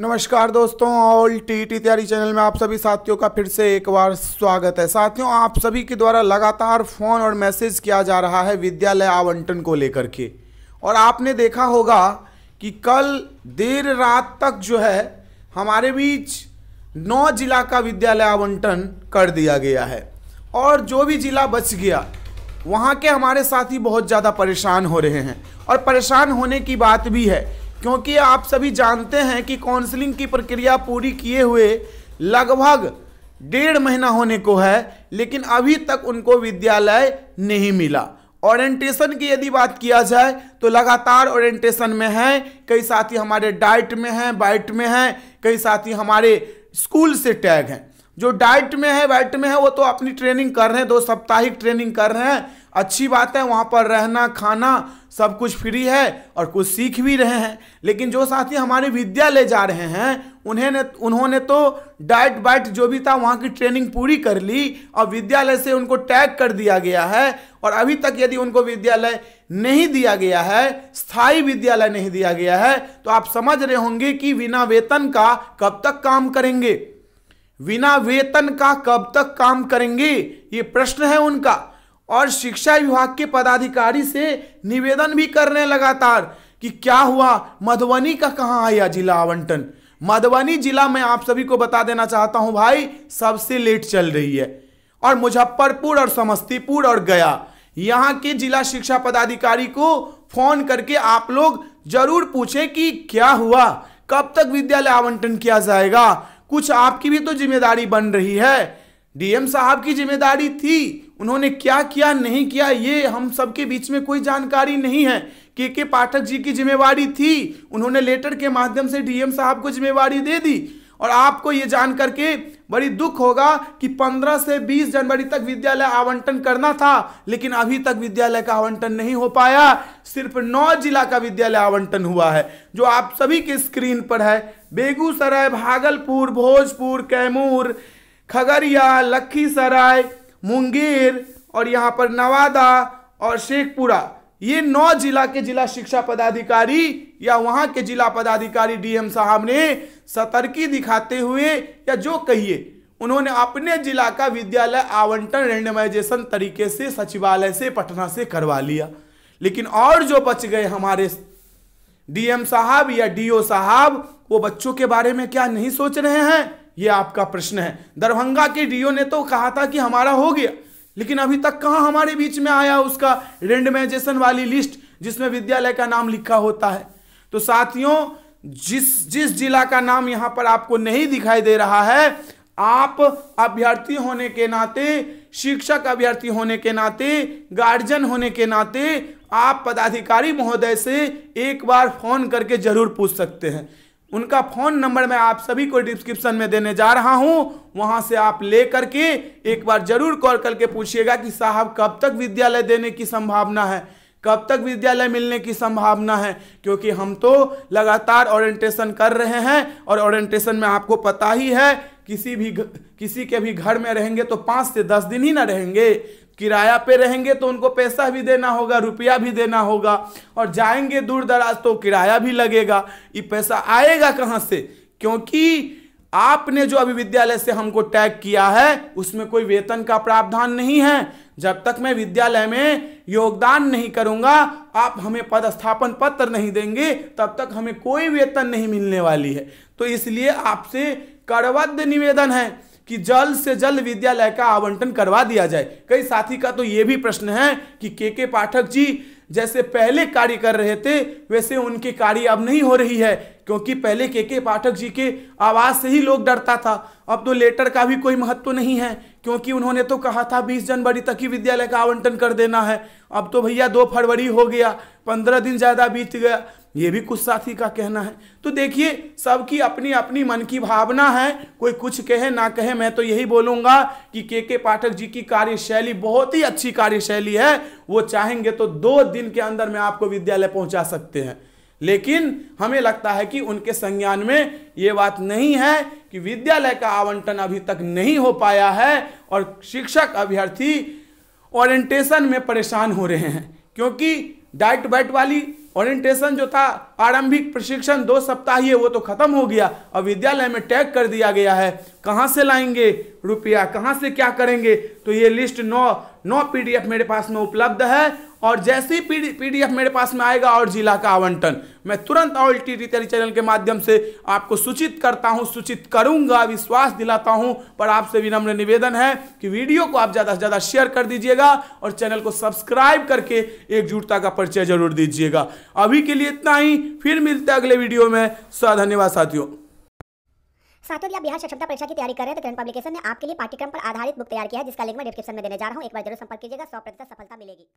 नमस्कार दोस्तों all T T तैयारी चैनल में आप सभी साथियों का फिर से एक बार स्वागत है साथियों आप सभी के द्वारा लगातार फ़ोन और मैसेज किया जा रहा है विद्यालय आवंटन को लेकर के और आपने देखा होगा कि कल देर रात तक जो है हमारे बीच नौ जिला का विद्यालय आवंटन कर दिया गया है और जो भी जिला बच गया वहाँ के हमारे साथी बहुत ज़्यादा परेशान हो रहे हैं और परेशान होने की बात भी है क्योंकि आप सभी जानते हैं कि काउंसलिंग की प्रक्रिया पूरी किए हुए लगभग डेढ़ महीना होने को है लेकिन अभी तक उनको विद्यालय नहीं मिला ओरिएंटेशन की यदि बात किया जाए तो लगातार ओरिएंटेशन में हैं कई साथी हमारे डाइट में हैं बाइट में हैं कई साथी हमारे स्कूल से टैग हैं जो डाइट में है वाइट में है वो तो अपनी ट्रेनिंग कर रहे हैं दो साप्ताहिक ट्रेनिंग कर रहे हैं अच्छी बात है वहाँ पर रहना खाना सब कुछ फ्री है और कुछ सीख भी रहे हैं लेकिन जो साथी हमारे विद्यालय जा रहे हैं उन्हें ने उन्होंने तो डाइट बाइट जो भी था वहाँ की ट्रेनिंग पूरी कर ली और विद्यालय से उनको टैग कर दिया गया है और अभी तक यदि उनको विद्यालय नहीं दिया गया है स्थायी विद्यालय नहीं दिया गया है तो आप समझ रहे होंगे कि बिना वेतन का कब तक काम करेंगे बिना वेतन का कब तक काम करेंगे ये प्रश्न है उनका और शिक्षा विभाग के पदाधिकारी से निवेदन भी करने लगातार कि क्या हुआ मधुबनी का कहाँ आया जिला आवंटन मधुबनी जिला मैं आप सभी को बता देना चाहता हूँ भाई सबसे लेट चल रही है और मुजफ्फरपुर और समस्तीपुर और गया यहाँ के जिला शिक्षा पदाधिकारी को फोन करके आप लोग जरूर पूछें कि क्या हुआ कब तक विद्यालय आवंटन किया जाएगा कुछ आपकी भी तो जिम्मेदारी बन रही है डीएम साहब की जिम्मेदारी थी उन्होंने क्या किया नहीं किया ये हम सबके बीच में कोई जानकारी नहीं है के के पाठक जी की जिम्मेवारी थी उन्होंने लेटर के माध्यम से डीएम साहब को जिम्मेवारी दे दी और आपको ये जान करके बड़ी दुख होगा कि 15 से 20 जनवरी तक विद्यालय आवंटन करना था लेकिन अभी तक विद्यालय का आवंटन नहीं हो पाया सिर्फ नौ जिला का विद्यालय आवंटन हुआ है जो आप सभी के स्क्रीन पर है बेगूसराय भागलपुर भोजपुर कैमूर खगड़िया लखीसराय मुंगेर और यहाँ पर नवादा और शेखपुरा ये नौ जिला के जिला शिक्षा पदाधिकारी या वहां के जिला पदाधिकारी डीएम साहब ने सतर्की दिखाते हुए या जो कहिए उन्होंने अपने जिला का विद्यालय आवंटन रेंडमाइजेशन तरीके से सचिवालय से पटना से करवा लिया लेकिन और जो बच गए हमारे डीएम साहब या डीओ साहब वो बच्चों के बारे में क्या नहीं सोच रहे हैं ये आपका प्रश्न है दरभंगा के डीओ ने तो कहा था कि हमारा हो गया लेकिन अभी तक कहाँ हमारे बीच में आया उसका रेंडमाइजेशन वाली लिस्ट जिसमें विद्यालय का नाम लिखा होता है तो साथियों जिस जिस जिला का नाम यहाँ पर आपको नहीं दिखाई दे रहा है आप अभ्यर्थी होने के नाते शिक्षक अभ्यर्थी होने के नाते गार्जियन होने के नाते आप पदाधिकारी महोदय से एक बार फोन करके जरूर पूछ सकते हैं उनका फ़ोन नंबर मैं आप सभी को डिस्क्रिप्शन में देने जा रहा हूं वहां से आप ले करके एक बार जरूर कॉल करके पूछिएगा कि साहब कब तक विद्यालय देने की संभावना है कब तक विद्यालय मिलने की संभावना है क्योंकि हम तो लगातार ओरिएंटेशन कर रहे हैं और ओरिएंटेशन में आपको पता ही है किसी भी किसी के भी घर में रहेंगे तो पाँच से दस दिन ही ना रहेंगे किराया पे रहेंगे तो उनको पैसा भी देना होगा रुपया भी देना होगा और जाएंगे दूर दराज तो किराया भी लगेगा ये पैसा आएगा कहाँ से क्योंकि आपने जो अभी विद्यालय से हमको टैग किया है उसमें कोई वेतन का प्रावधान नहीं है जब तक मैं विद्यालय में योगदान नहीं करूंगा आप हमें पदस्थापन पत्र नहीं देंगे तब तक हमें कोई वेतन नहीं मिलने वाली है तो इसलिए आपसे करबद्ध निवेदन है कि जल्द से जल्द विद्यालय का आवंटन करवा दिया जाए कई साथी का तो ये भी प्रश्न है कि के के पाठक जी जैसे पहले कार्य कर रहे थे वैसे उनके कार्य अब नहीं हो रही है क्योंकि पहले के के पाठक जी के आवाज़ से ही लोग डरता था अब तो लेटर का भी कोई महत्व नहीं है क्योंकि उन्होंने तो कहा था 20 जनवरी तक ही विद्यालय का आवंटन कर देना है अब तो भैया दो फरवरी हो गया पंद्रह दिन ज़्यादा बीत गया ये भी कुछ साथी का कहना है तो देखिए सबकी अपनी अपनी मन की भावना है कोई कुछ कहे ना कहे मैं तो यही बोलूँगा कि के के पाठक जी की कार्यशैली बहुत ही अच्छी कार्यशैली है वो चाहेंगे तो दो दिन के अंदर में आपको विद्यालय पहुँचा सकते हैं लेकिन हमें लगता है कि उनके संज्ञान में ये बात नहीं है कि विद्यालय का आवंटन अभी तक नहीं हो पाया है और शिक्षक अभ्यर्थी ओरिएंटेशन में परेशान हो रहे हैं क्योंकि डाइट बैट वाली ओरिएंटेशन जो था आरंभिक प्रशिक्षण दो सप्ताह ही वो तो खत्म हो गया अब विद्यालय में टैग कर दिया गया है कहाँ से लाएंगे रुपया कहाँ से क्या करेंगे तो ये लिस्ट नौ नौ पीडीएफ मेरे पास में उपलब्ध है और जैसे ही पीडीएफ मेरे पास में आएगा और जिला का आवंटन मैं तुरंत ऑल टी रिटेल चैनल के माध्यम से आपको सूचित करता हूं सूचित करूंगा विश्वास दिलाता हूं पर आपसे विनम्र निवेदन है कि वीडियो को आप ज़्यादा से ज़्यादा शेयर कर दीजिएगा और चैनल को सब्सक्राइब करके एकजुटता का परिचय जरूर दीजिएगा अभी के लिए इतना ही फिर मिलते हैं अगले वीडियो में धन्यवाद साथियों साथियों यदि बिहार सक्षमता परीक्षा की तैयारी कर रहे हैं तो करंट पब्लिकेशन ने आपके लिए पाठ्यक्रम पर आधारित बुक तैयार किया है जिसका लिंक मैं डिस्क्रिप्शन में देने जा रहा हूं एक बार जरूर संपर्क कीजिएगा सौ प्रतिशत सफलता मिलेगी